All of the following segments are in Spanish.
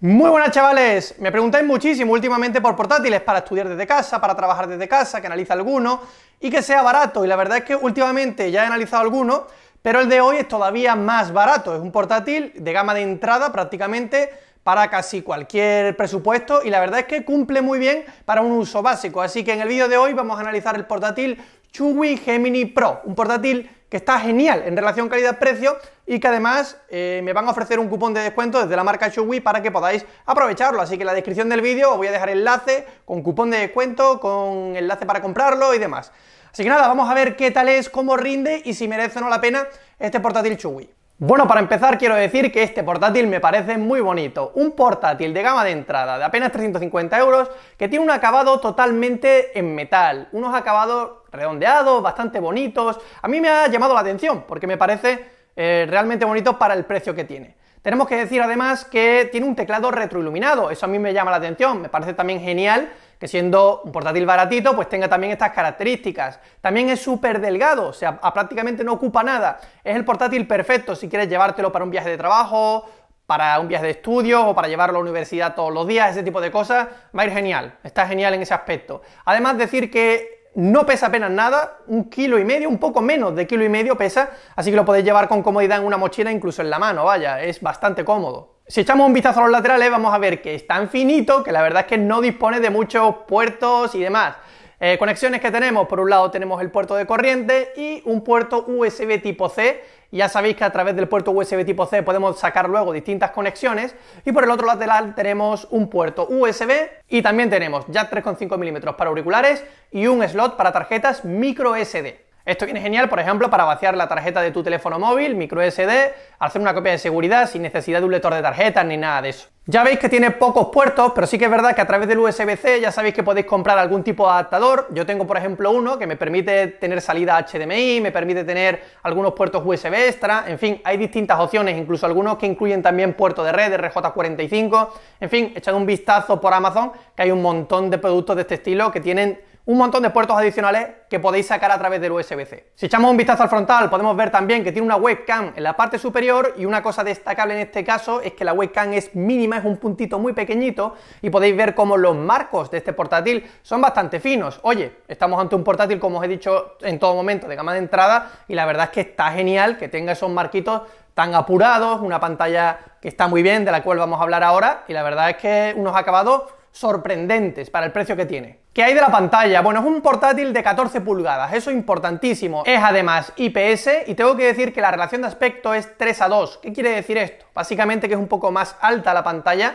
Muy buenas chavales, me preguntáis muchísimo últimamente por portátiles para estudiar desde casa, para trabajar desde casa, que analiza alguno y que sea barato. Y la verdad es que últimamente ya he analizado alguno, pero el de hoy es todavía más barato. Es un portátil de gama de entrada prácticamente para casi cualquier presupuesto y la verdad es que cumple muy bien para un uso básico. Así que en el vídeo de hoy vamos a analizar el portátil Chewy Gemini Pro, un portátil que está genial en relación calidad-precio y que además eh, me van a ofrecer un cupón de descuento desde la marca Chuwi para que podáis aprovecharlo. Así que en la descripción del vídeo os voy a dejar enlace con cupón de descuento, con enlace para comprarlo y demás. Así que nada, vamos a ver qué tal es, cómo rinde y si merece o no la pena este portátil Chuwi. Bueno, para empezar quiero decir que este portátil me parece muy bonito. Un portátil de gama de entrada de apenas 350 euros que tiene un acabado totalmente en metal, unos acabados redondeados, bastante bonitos. A mí me ha llamado la atención porque me parece eh, realmente bonito para el precio que tiene. Tenemos que decir además que tiene un teclado retroiluminado, eso a mí me llama la atención, me parece también genial que siendo un portátil baratito pues tenga también estas características. También es súper delgado, o sea, prácticamente no ocupa nada, es el portátil perfecto si quieres llevártelo para un viaje de trabajo, para un viaje de estudios o para llevarlo a la universidad todos los días, ese tipo de cosas, va a ir genial, está genial en ese aspecto. Además decir que no pesa apenas nada, un kilo y medio, un poco menos de kilo y medio pesa, así que lo podéis llevar con comodidad en una mochila, incluso en la mano, vaya, es bastante cómodo. Si echamos un vistazo a los laterales, vamos a ver que es tan finito que la verdad es que no dispone de muchos puertos y demás. Eh, conexiones que tenemos, por un lado tenemos el puerto de corriente y un puerto USB tipo C ya sabéis que a través del puerto USB tipo C podemos sacar luego distintas conexiones y por el otro lateral tenemos un puerto USB y también tenemos jack 3,5 milímetros para auriculares y un slot para tarjetas micro SD. Esto viene genial, por ejemplo, para vaciar la tarjeta de tu teléfono móvil, micro SD, hacer una copia de seguridad sin necesidad de un lector de tarjetas ni nada de eso. Ya veis que tiene pocos puertos, pero sí que es verdad que a través del USB-C ya sabéis que podéis comprar algún tipo de adaptador. Yo tengo, por ejemplo, uno que me permite tener salida HDMI, me permite tener algunos puertos USB extra, en fin, hay distintas opciones, incluso algunos que incluyen también puerto de red, RJ45. En fin, echad un vistazo por Amazon, que hay un montón de productos de este estilo que tienen un montón de puertos adicionales que podéis sacar a través del USB-C. Si echamos un vistazo al frontal podemos ver también que tiene una webcam en la parte superior y una cosa destacable en este caso es que la webcam es mínima, es un puntito muy pequeñito y podéis ver cómo los marcos de este portátil son bastante finos. Oye, estamos ante un portátil como os he dicho en todo momento de gama de entrada y la verdad es que está genial que tenga esos marquitos tan apurados, una pantalla que está muy bien, de la cual vamos a hablar ahora, y la verdad es que unos acabados sorprendentes para el precio que tiene. ¿Qué hay de la pantalla? Bueno, es un portátil de 14 pulgadas, eso importantísimo. Es además IPS y tengo que decir que la relación de aspecto es 3 a 2. ¿Qué quiere decir esto? Básicamente que es un poco más alta la pantalla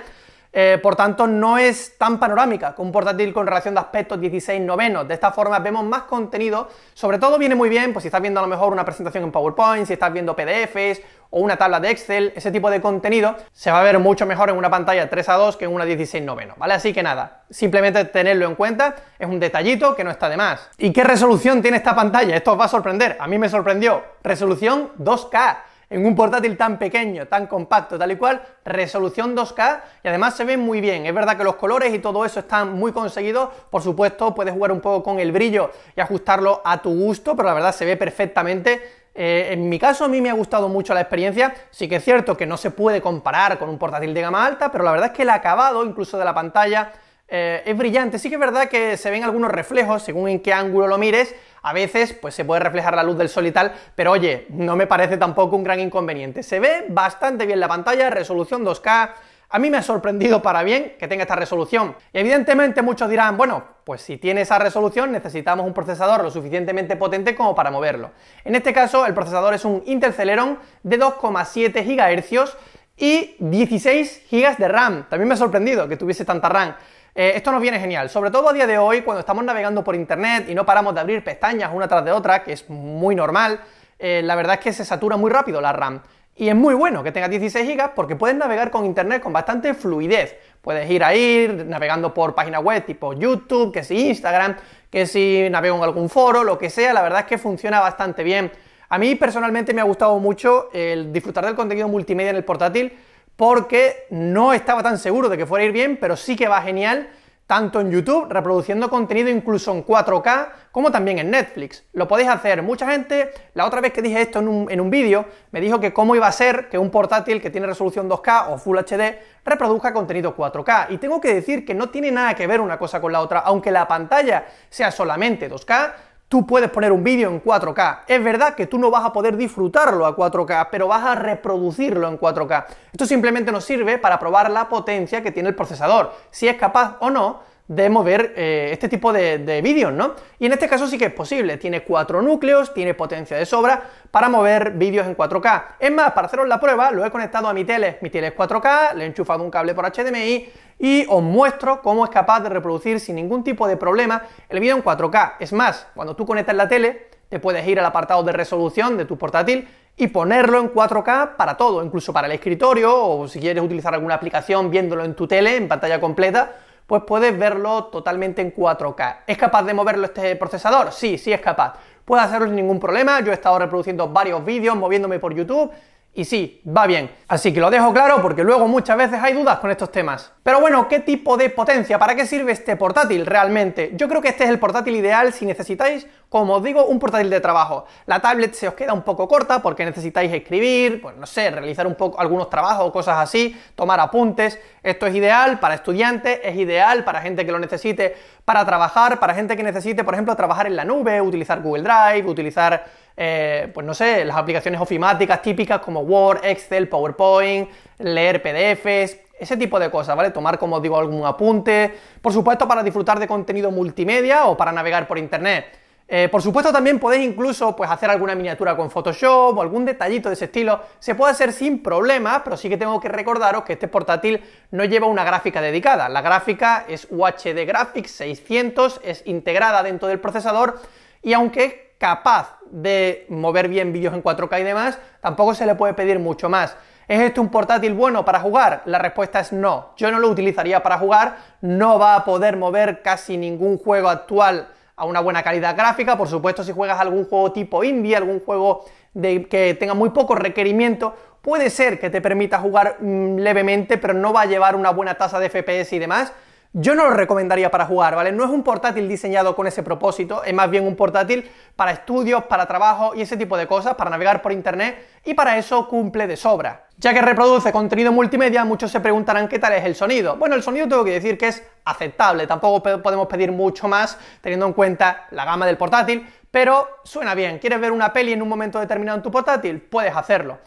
eh, por tanto, no es tan panorámica con un portátil con relación de aspectos 16 novenos. De esta forma vemos más contenido, sobre todo viene muy bien, pues si estás viendo a lo mejor una presentación en PowerPoint, si estás viendo PDFs o una tabla de Excel, ese tipo de contenido se va a ver mucho mejor en una pantalla 3 a 2 que en una 16 novenos, ¿vale? Así que nada, simplemente tenerlo en cuenta, es un detallito que no está de más. ¿Y qué resolución tiene esta pantalla? Esto os va a sorprender, a mí me sorprendió, resolución 2K en un portátil tan pequeño, tan compacto, tal y cual, resolución 2K y además se ve muy bien. Es verdad que los colores y todo eso están muy conseguidos, por supuesto puedes jugar un poco con el brillo y ajustarlo a tu gusto, pero la verdad se ve perfectamente eh, en mi caso, a mí me ha gustado mucho la experiencia. Sí que es cierto que no se puede comparar con un portátil de gama alta, pero la verdad es que el acabado, incluso de la pantalla, eh, es brillante. Sí que es verdad que se ven algunos reflejos, según en qué ángulo lo mires, a veces pues se puede reflejar la luz del sol y tal, pero oye, no me parece tampoco un gran inconveniente. Se ve bastante bien la pantalla, resolución 2K, a mí me ha sorprendido para bien que tenga esta resolución. Y evidentemente muchos dirán, bueno, pues si tiene esa resolución necesitamos un procesador lo suficientemente potente como para moverlo. En este caso el procesador es un Intel Celeron de 2,7 GHz y 16 GB de RAM. También me ha sorprendido que tuviese tanta RAM. Eh, esto nos viene genial, sobre todo a día de hoy cuando estamos navegando por internet y no paramos de abrir pestañas una tras de otra, que es muy normal, eh, la verdad es que se satura muy rápido la RAM. Y es muy bueno que tenga 16 GB porque puedes navegar con internet con bastante fluidez. Puedes ir a ir navegando por páginas web tipo YouTube, que si Instagram, que si navego en algún foro, lo que sea, la verdad es que funciona bastante bien. A mí personalmente me ha gustado mucho el disfrutar del contenido multimedia en el portátil porque no estaba tan seguro de que fuera a ir bien, pero sí que va genial tanto en YouTube, reproduciendo contenido incluso en 4K, como también en Netflix. Lo podéis hacer. Mucha gente, la otra vez que dije esto en un, vídeo, me dijo que cómo iba a ser que un portátil que tiene resolución 2K o Full HD reproduzca contenido 4K. Y tengo que decir que no tiene nada que ver una cosa con la otra, aunque la pantalla sea solamente 2K, Tú puedes poner un vídeo en 4K. Es verdad que tú no vas a poder disfrutarlo a 4K, pero vas a reproducirlo en 4K. Esto simplemente nos sirve para probar la potencia que tiene el procesador, si es capaz o no de mover eh, este tipo de, de vídeos, ¿no? Y en este caso sí que es posible, tiene cuatro núcleos, tiene potencia de sobra para mover vídeos en 4K. Es más, para haceros la prueba, lo he conectado a mi tele, mi tele es 4K, le he enchufado un cable por HDMI y os muestro cómo es capaz de reproducir sin ningún tipo de problema el vídeo en 4K. Es más, cuando tú conectas la tele, te puedes ir al apartado de resolución de tu portátil y ponerlo en 4K para todo, incluso para el escritorio o si quieres utilizar alguna aplicación viéndolo en tu tele en pantalla completa, pues puedes verlo totalmente en 4K. ¿Es capaz de moverlo este procesador? Sí, sí es capaz. Puede hacerlo sin ningún problema. Yo he estado reproduciendo varios vídeos, moviéndome por YouTube y sí, va bien. Así que lo dejo claro porque luego muchas veces hay dudas con estos temas. Pero bueno, ¿qué tipo de potencia? ¿Para qué sirve este portátil realmente? Yo creo que este es el portátil ideal si necesitáis, como os digo, un portátil de trabajo. La tablet se os queda un poco corta porque necesitáis escribir, pues no sé, realizar un poco algunos trabajos, o cosas así, tomar apuntes. Esto es ideal para estudiantes, es ideal para gente que lo necesite para trabajar, para gente que necesite, por ejemplo, trabajar en la nube, utilizar Google Drive, utilizar eh, pues no sé, las aplicaciones ofimáticas típicas como Word, Excel, PowerPoint, leer PDFs, ese tipo de cosas, ¿vale? Tomar, como digo, algún apunte, por supuesto, para disfrutar de contenido multimedia o para navegar por Internet. Eh, por supuesto, también podéis incluso pues, hacer alguna miniatura con Photoshop o algún detallito de ese estilo. Se puede hacer sin problemas, pero sí que tengo que recordaros que este portátil no lleva una gráfica dedicada. La gráfica es UHD Graphics 600, es integrada dentro del procesador y aunque es capaz de mover bien vídeos en 4K y demás, tampoco se le puede pedir mucho más. ¿Es este un portátil bueno para jugar? La respuesta es no. Yo no lo utilizaría para jugar, no va a poder mover casi ningún juego actual a una buena calidad gráfica. Por supuesto, si juegas algún juego tipo indie, algún juego de, que tenga muy poco requerimiento, puede ser que te permita jugar mm, levemente, pero no va a llevar una buena tasa de FPS y demás. Yo no lo recomendaría para jugar, ¿vale? No es un portátil diseñado con ese propósito, es más bien un portátil para estudios, para trabajo y ese tipo de cosas, para navegar por internet y para eso cumple de sobra. Ya que reproduce contenido multimedia, muchos se preguntarán qué tal es el sonido. Bueno, el sonido tengo que decir que es aceptable, tampoco podemos pedir mucho más teniendo en cuenta la gama del portátil, pero suena bien. ¿Quieres ver una peli en un momento determinado en tu portátil? Puedes hacerlo.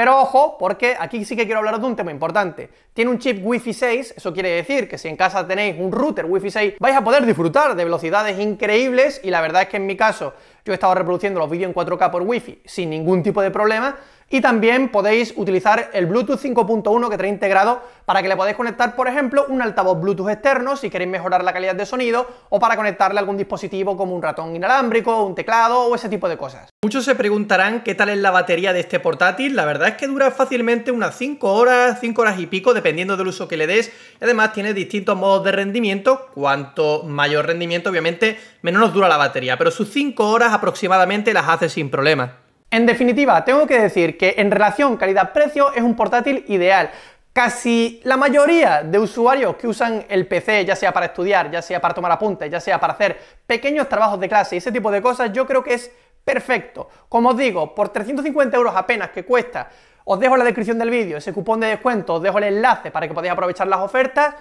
Pero ojo, porque aquí sí que quiero hablaros de un tema importante. Tiene un chip Wi-Fi 6, eso quiere decir que si en casa tenéis un router Wi-Fi 6 vais a poder disfrutar de velocidades increíbles y la verdad es que en mi caso he estado reproduciendo los vídeos en 4K por Wi-Fi sin ningún tipo de problema. Y también podéis utilizar el Bluetooth 5.1 que trae integrado para que le podáis conectar, por ejemplo, un altavoz Bluetooth externo si queréis mejorar la calidad de sonido o para conectarle algún dispositivo como un ratón inalámbrico, un teclado o ese tipo de cosas. Muchos se preguntarán qué tal es la batería de este portátil. La verdad es que dura fácilmente unas 5 horas, 5 horas y pico, dependiendo del uso que le des. Además, tiene distintos modos de rendimiento. Cuanto mayor rendimiento, obviamente, menos nos dura la batería, pero sus 5 horas aproximadamente las hace sin problemas. En definitiva, tengo que decir que en relación calidad-precio es un portátil ideal. Casi la mayoría de usuarios que usan el PC, ya sea para estudiar, ya sea para tomar apuntes, ya sea para hacer pequeños trabajos de clase y ese tipo de cosas, yo creo que es perfecto. Como os digo, por 350 euros apenas que cuesta, os dejo en la descripción del vídeo ese cupón de descuento, os dejo el enlace para que podáis aprovechar las ofertas.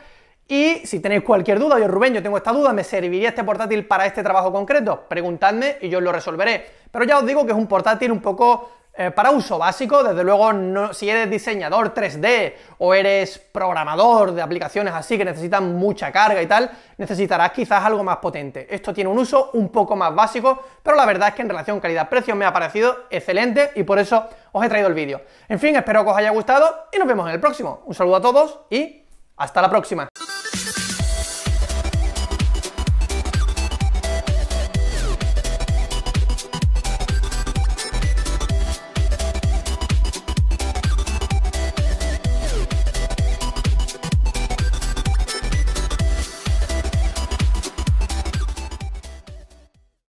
Y si tenéis cualquier duda, yo Rubén, yo tengo esta duda, ¿me serviría este portátil para este trabajo concreto? Preguntadme y yo lo resolveré. Pero ya os digo que es un portátil un poco eh, para uso básico, desde luego si eres diseñador 3D o eres programador de aplicaciones así que necesitan mucha carga y tal, necesitarás quizás algo más potente. Esto tiene un uso un poco más básico, pero la verdad es que en relación calidad-precio me ha parecido excelente y por eso os he traído el vídeo. En fin, espero que os haya gustado y nos vemos en el próximo. Un saludo a todos y hasta la próxima.